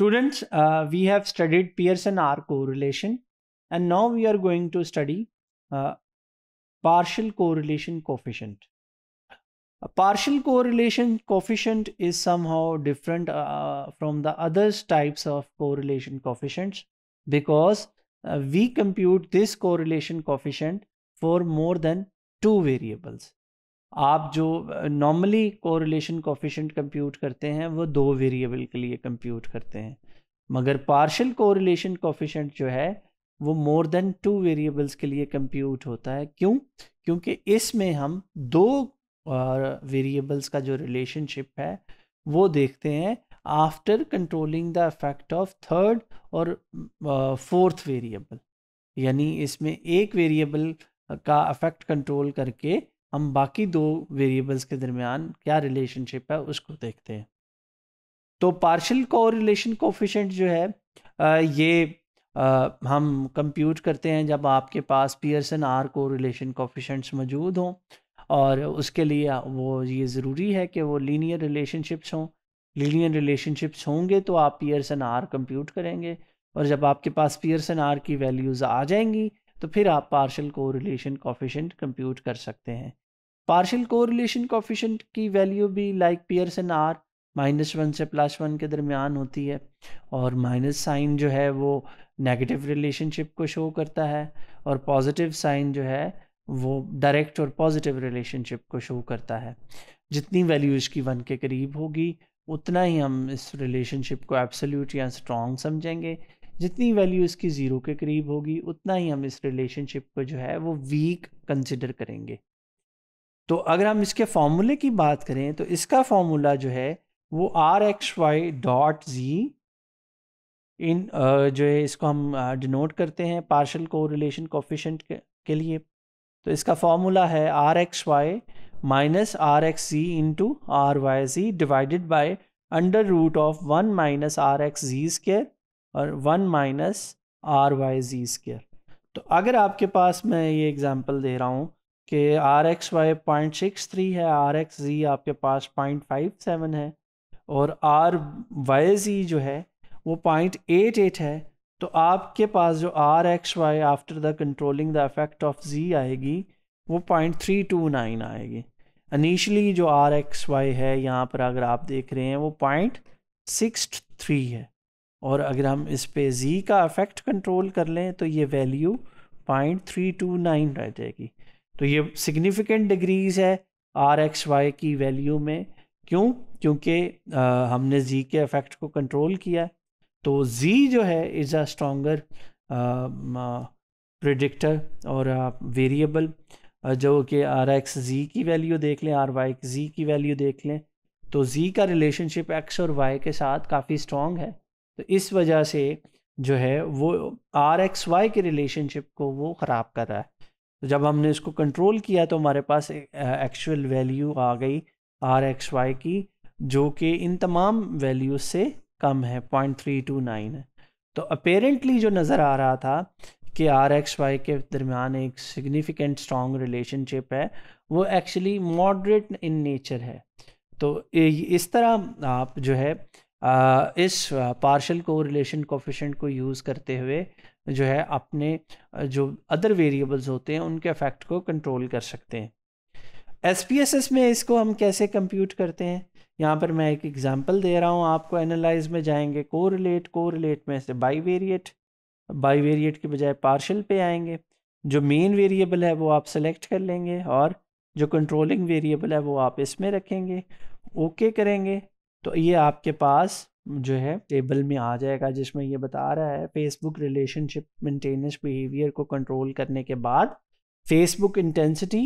Students, uh, we have studied Pearson-R correlation and now we are going to study uh, partial correlation coefficient. A partial correlation coefficient is somehow different uh, from the other types of correlation coefficients because uh, we compute this correlation coefficient for more than two variables. आप जो normally correlation coefficient compute करते हैं वो दो variable के लिए compute करते हैं मगर पार्शियल कोरिलेशन कोफिशेंट जो है वो मोर देन टू वेरिएबल्स के लिए कंप्यूट होता है क्यों क्योंकि इसमें हम दो वेरिएबल्स का जो रिलेशनशिप है वो देखते हैं after controlling the effect of third और फोर्थ वेरिएबल यानी इसमें एक वेरिएबल का अफेक्ट कंट्रोल करके हम बाकी दो वेरिएबल्स के दरमियान क्या रिलेशनशिप है उसको देखते हैं तो पार्शियल को रिलेशन कोफिशेंट जो है ये हम कंप्यूट करते हैं जब आपके पास Pearson R correlation coefficients मौजूद हों और उसके लिए वो ये ज़रूरी है कि वो लीनियर रिलेशनशिप्स हों लीनियर रिलेशनशिप्स होंगे तो आप पियर्सन आर कंप्यूट करेंगे और जब आपके पास पियर्सन आर की वैल्यूज़ आ जाएंगी तो फिर आप पार्शल को रिलेशन कोफिशेंट कंप्यूट कर सकते हैं पार्शियल कोरिलेशन कोफिशेंट की वैल्यू भी like Pearson R minus one से प्लस वन के दरमियान होती है और माइनस साइन जो है वो नेगेटिव रिलेशनशिप को शो करता है और पॉजिटिव साइन जो है वो डायरेक्ट और पॉजिटिव रिलेशनशिप को शो करता है जितनी वैल्यू इसकी वन के करीब होगी उतना ही हम इस रिलेशनशिप को एब्सोल्यूट या स्ट्रॉन्ग समझेंगे जितनी वैल्यू इसकी ज़ीरो के करीब होगी उतना ही हम इस रिलेशनशिप को जो है वो वीक कंसिडर करेंगे तो अगर हम इसके फॉर्मूले की बात करें तो इसका फॉर्मूला जो है वो R X Y dot G इन जो है इसको हम डिनोट करते हैं पार्शल को रिलेशन कोफिशेंट के लिए तो इसका फॉर्मूला है R X Y minus R X G into R Y G divided by under root of one minus R X G square और one minus R Y G square तो अगर आपके पास मैं ये एग्ज़ाम्पल दे रहा हूँ कि R X Y point six three है आर एक्स जी आपके पास पॉइंट फाइव सेवन है और आर वाई जी जो है वो पॉइंट एट एट है तो आपके पास जो R X Y after the controlling the effect of G आएगी वो पॉइंट थ्री टू नाइन आएगी इनिशली जो आर एक्स वाई है यहाँ पर अगर आप देख रहे हैं वो पॉइंट सिक्स थ्री है और अगर हम इस पे जी का इफेक्ट कंट्रोल कर लें तो ये value point three two nine रह जाएगी तो ये सिग्निफिकेंट डिग्रीज है आर एक्स वाई की वैल्यू में क्यों क्योंकि हमने जी के इफेक्ट को कंट्रोल किया तो जी जो है इज़ अ स्ट्रॉगर प्रिडिक्टर और वेरिएबल जो कि आर एक्स जी की वैल्यू देख लें आर वाई जी की वैल्यू देख लें तो जी का रिलेशनशिप एक्स और वाई के साथ काफ़ी स्ट्रॉन्ग है तो इस वजह से जो है वो आर एक्स वाई के रिलेशनशिप को वो ख़राब कर रहा है तो जब हमने इसको कंट्रोल किया तो हमारे पास एक्चुअल वैल्यू आ गई आर एक्स वाई की जो कि इन तमाम वैल्यू से कम है पॉइंट थ्री टू नाइन है तो अपेरेंटली जो नज़र आ रहा था कि आर एक्स वाई के दरमियान एक सिग्निफिकेंट स्ट्रॉन्ग रिलेशनशिप है वो एक्चुअली मॉडरेट इन नेचर है तो इस तरह आप जो है इस पार्शल को रिलेशन कोफिशेंट को यूज़ करते हुए जो है अपने जो अदर वेरिएबल्स होते हैं उनके अफेक्ट को कंट्रोल कर सकते हैं एस पी एस एस में इसको हम कैसे कंप्यूट करते हैं यहाँ पर मैं एक एग्जांपल दे रहा हूँ आपको एनालाइज में जाएंगे को रिलेट को रिलेट में से बाई वेरिएट बाई वेरिएट के बजाय पार्शल पे आएंगे जो मेन वेरिएबल है वो आप सेलेक्ट कर लेंगे और जो कंट्रोलिंग वेरिएबल है वो आप इसमें रखेंगे ओके okay करेंगे तो ये आपके पास जो है टेबल में आ जाएगा जिसमें ये बता रहा है फेसबुक रिलेशनशिप मेंटेनेंस बिहेवियर को कंट्रोल करने के बाद फेसबुक इंटेंसिटी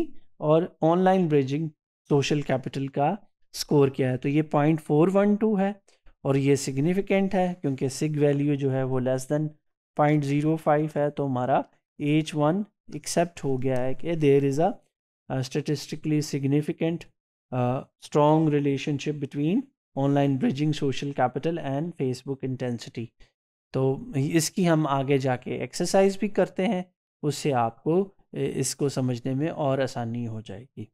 और ऑनलाइन ब्रिजिंग सोशल कैपिटल का स्कोर क्या है तो ये पॉइंट फोर वन टू है और ये सिग्निफिकेंट है क्योंकि सिग वैल्यू जो है वो less than point zero five है तो हमारा एच वन एक्सेप्ट हो गया है कि there is a statistically significant strong relationship between online bridging social capital and Facebook intensity तो इसकी हम आगे जाके एक्सरसाइज भी करते हैं उससे आपको इसको समझने में और आसानी हो जाएगी